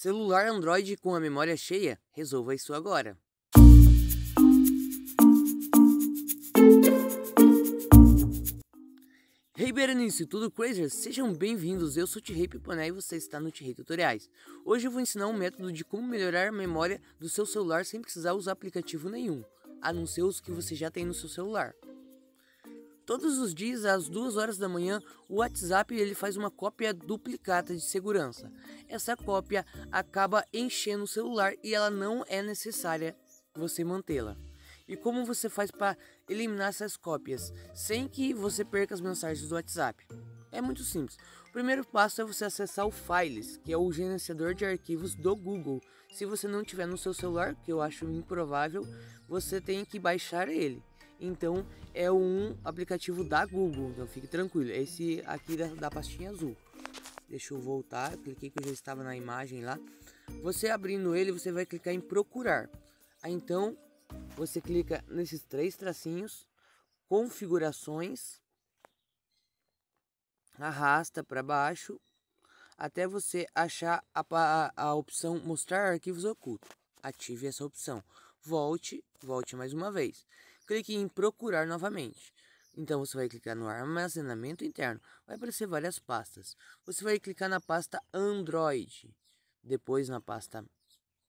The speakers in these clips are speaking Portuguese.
Celular Android com a memória cheia, resolva isso agora. Hey Berenice, tudo crazy? Sejam bem-vindos, eu sou o Tirei Piponé e você está no Tirei Tutoriais. Hoje eu vou ensinar um método de como melhorar a memória do seu celular sem precisar usar aplicativo nenhum, a não ser os que você já tem no seu celular. Todos os dias, às 2 horas da manhã, o WhatsApp ele faz uma cópia duplicada de segurança. Essa cópia acaba enchendo o celular e ela não é necessária você mantê-la. E como você faz para eliminar essas cópias sem que você perca as mensagens do WhatsApp? É muito simples. O primeiro passo é você acessar o Files, que é o gerenciador de arquivos do Google. Se você não tiver no seu celular, que eu acho improvável, você tem que baixar ele. Então é um aplicativo da Google, então fique tranquilo. Esse aqui da, da pastinha azul. Deixa eu voltar, eu cliquei que eu já estava na imagem lá. Você abrindo ele, você vai clicar em procurar. Aí, então você clica nesses três tracinhos, configurações, arrasta para baixo até você achar a, a, a, opção mostrar arquivos ocultos. Ative essa opção. Volte, volte mais uma vez clique em procurar novamente. Então você vai clicar no armazenamento interno, vai aparecer várias pastas. Você vai clicar na pasta Android, depois na pasta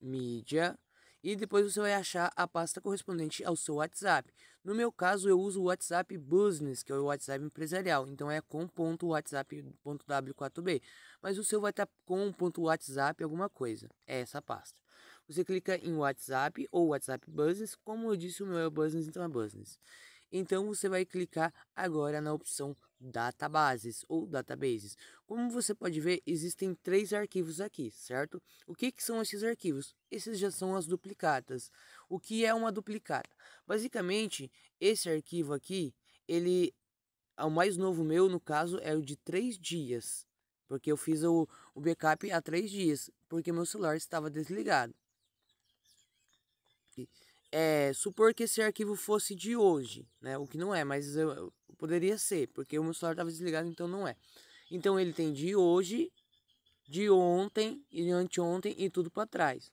mídia e depois você vai achar a pasta correspondente ao seu WhatsApp. No meu caso eu uso o WhatsApp Business, que é o WhatsApp empresarial, então é com.whatsapp.w4b, mas o seu vai estar com.whatsapp alguma coisa. É essa pasta. Você clica em WhatsApp ou WhatsApp Business, como eu disse, o meu é Business, então é Business. Então você vai clicar agora na opção databases ou databases. Como você pode ver, existem três arquivos aqui, certo? O que, que são esses arquivos? Esses já são as duplicatas. O que é uma duplicata? Basicamente, esse arquivo aqui, ele ah, o mais novo meu, no caso, é o de três dias. Porque eu fiz o, o backup há três dias, porque meu celular estava desligado é, supor que esse arquivo fosse de hoje, né? O que não é, mas eu, eu poderia ser, porque o meu celular estava desligado, então não é. Então ele tem de hoje, de ontem e de anteontem e tudo para trás.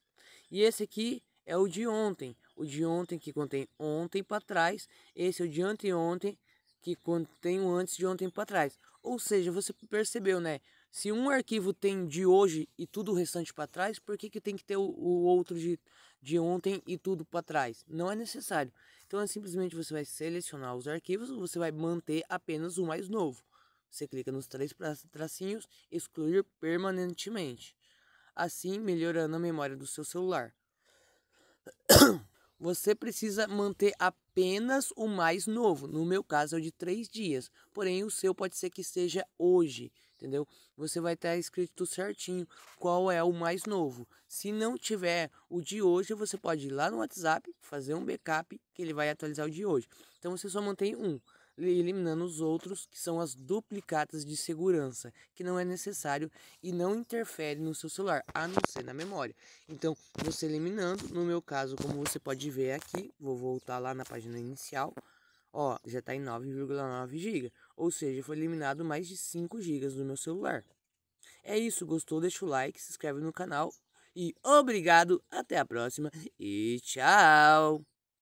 E esse aqui é o de ontem, o de ontem que contém ontem para trás, esse é o de anteontem que contém o antes de ontem para trás. Ou seja, você percebeu, né? Se um arquivo tem de hoje e tudo o restante para trás, por que, que tem que ter o, o outro de, de ontem e tudo para trás? Não é necessário. Então é simplesmente você vai selecionar os arquivos, você vai manter apenas o mais novo. Você clica nos três tracinhos, excluir permanentemente. Assim, melhorando a memória do seu celular. Você precisa manter apenas apenas o mais novo. No meu caso é o de três dias, porém o seu pode ser que seja hoje, entendeu? Você vai estar escrito certinho qual é o mais novo. Se não tiver o de hoje, você pode ir lá no WhatsApp, fazer um backup que ele vai atualizar o de hoje. Então você só mantém um eliminando os outros, que são as duplicatas de segurança, que não é necessário e não interfere no seu celular, a não ser na memória. Então, você eliminando, no meu caso, como você pode ver aqui, vou voltar lá na página inicial, ó, já está em 9,9 GB, ou seja, foi eliminado mais de 5 GB do meu celular. É isso, gostou? Deixa o like, se inscreve no canal e obrigado, até a próxima e tchau!